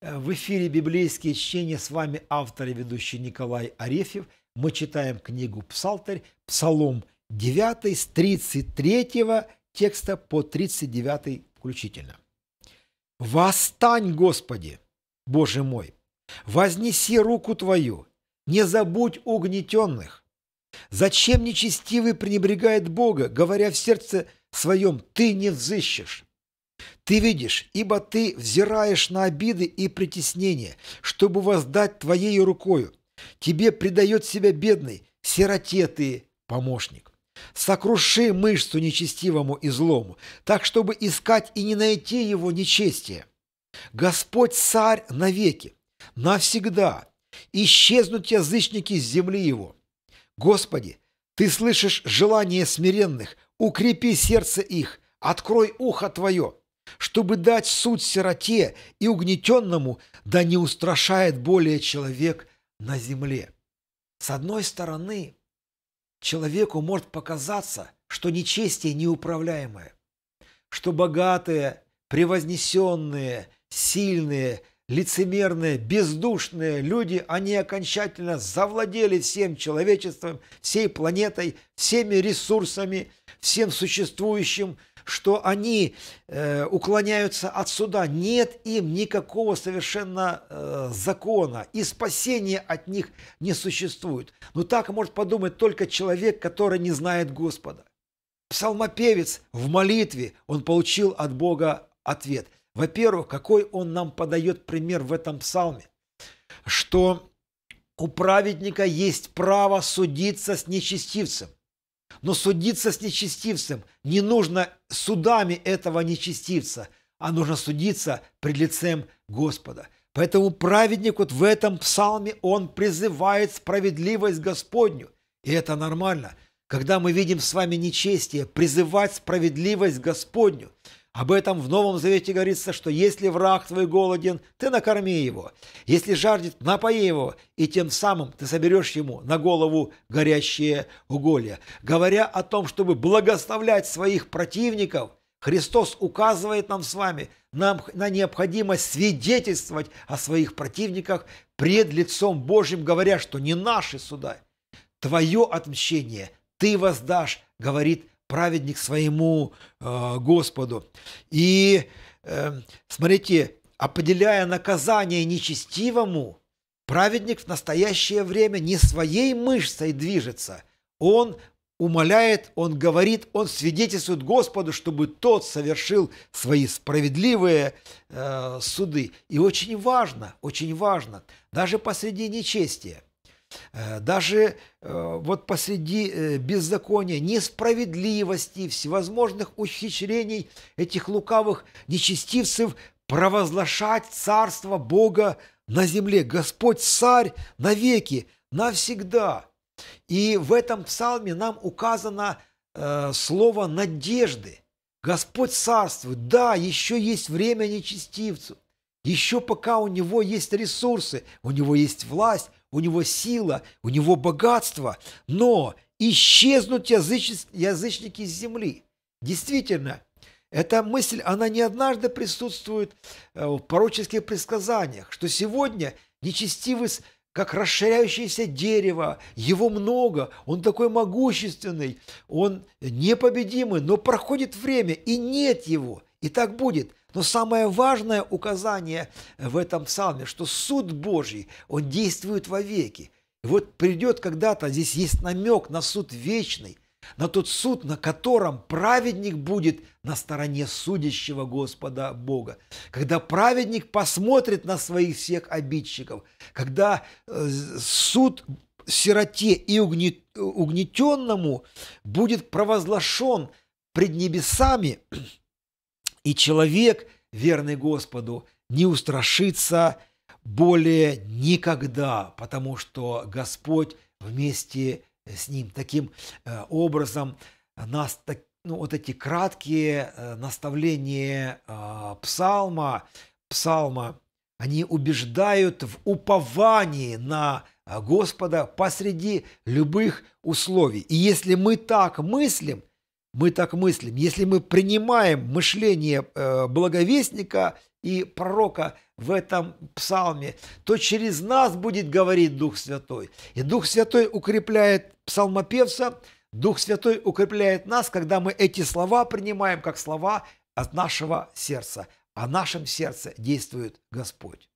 Э, в эфире «Библейские чтения» с вами автор и ведущий Николай Арефьев. Мы читаем книгу «Псалтарь», Псалом 9 с 33 текста по 39 включительно. «Восстань, Господи, Боже мой! Вознеси руку Твою, не забудь угнетенных! Зачем нечестивый пренебрегает Бога, говоря в сердце своем, ты не взыщешь? Ты видишь, ибо ты взираешь на обиды и притеснения, чтобы воздать твоей рукою. Тебе предает себя бедный, сироте ты, помощник. Сокруши мышцу нечестивому и злому, так, чтобы искать и не найти его нечестие. Господь царь навеки, навсегда. Исчезнут язычники с земли его. Господи, ты слышишь желание смиренных, укрепи сердце их, открой ухо твое чтобы дать суд сироте и угнетенному, да не устрашает более человек на земле. С одной стороны, человеку может показаться, что нечестие неуправляемое, что богатые, превознесенные, сильные, лицемерные, бездушные люди, они окончательно завладели всем человечеством, всей планетой, всеми ресурсами, всем существующим, что они э, уклоняются от суда. Нет им никакого совершенно э, закона, и спасения от них не существует. Но так может подумать только человек, который не знает Господа. Псалмопевец в молитве, он получил от Бога ответ. Во-первых, какой он нам подает пример в этом псалме, что у праведника есть право судиться с нечестивцем. Но судиться с нечестивцем не нужно судами этого нечестивца, а нужно судиться пред лицем Господа. Поэтому праведник вот в этом псалме, он призывает справедливость Господню. И это нормально. Когда мы видим с вами нечестие, призывать справедливость Господню. Об этом в Новом Завете говорится, что если враг твой голоден, ты накорми его. Если жаждет, напои его, и тем самым ты соберешь ему на голову горящее уголье. Говоря о том, чтобы благословлять своих противников, Христос указывает нам с вами нам, на необходимость свидетельствовать о своих противниках пред лицом Божьим, говоря, что не наши суда, твое отмщение ты воздашь, говорит праведник своему э, Господу. И э, смотрите, определяя наказание нечестивому, праведник в настоящее время не своей мышцей движется, он умоляет, он говорит, он свидетельствует Господу, чтобы тот совершил свои справедливые э, суды. И очень важно, очень важно, даже посреди нечестия, Э, даже э, вот посреди э, беззакония, несправедливости, всевозможных ухищрений этих лукавых нечестивцев провозглашать царство Бога на земле. Господь царь навеки, навсегда. И в этом псалме нам указано слово надежды. Господь царствует. Да, еще есть время нечестивцу. Еще пока у него есть ресурсы, у него есть власть, у него сила, у него богатство, но исчезнут язычники из земли. Действительно, эта мысль, она не однажды присутствует э, в пророческих предсказаниях, что сегодня нечестивый как расширяющееся дерево, его много, он такой могущественный, он непобедимый, но проходит время, и нет его. И так будет. Но самое важное указание в этом псалме, что суд Божий, он действует вовеки. И вот придет когда-то, здесь есть намек на суд вечный, на тот суд, на котором праведник будет на стороне судящего Господа Бога. Когда праведник посмотрит на своих всех обидчиков, когда э, суд сироте и угнетенному будет провозглашен пред небесами, и человек, верный Господу, не устрашится более никогда, потому что Господь вместе с ним. Таким э, образом, нас ну, вот эти краткие э, наставления э, псалма, псалма, они убеждают в уповании на Господа посреди любых условий. И если мы так мыслим, мы так мыслим, если мы принимаем мышление э, благовестника и пророка в этом псалме, то через нас будет говорить Дух Святой. И Дух Святой укрепляет псалмопевца, Дух Святой укрепляет нас, когда мы эти слова принимаем как слова от нашего сердца. А в нашем сердце действует Господь.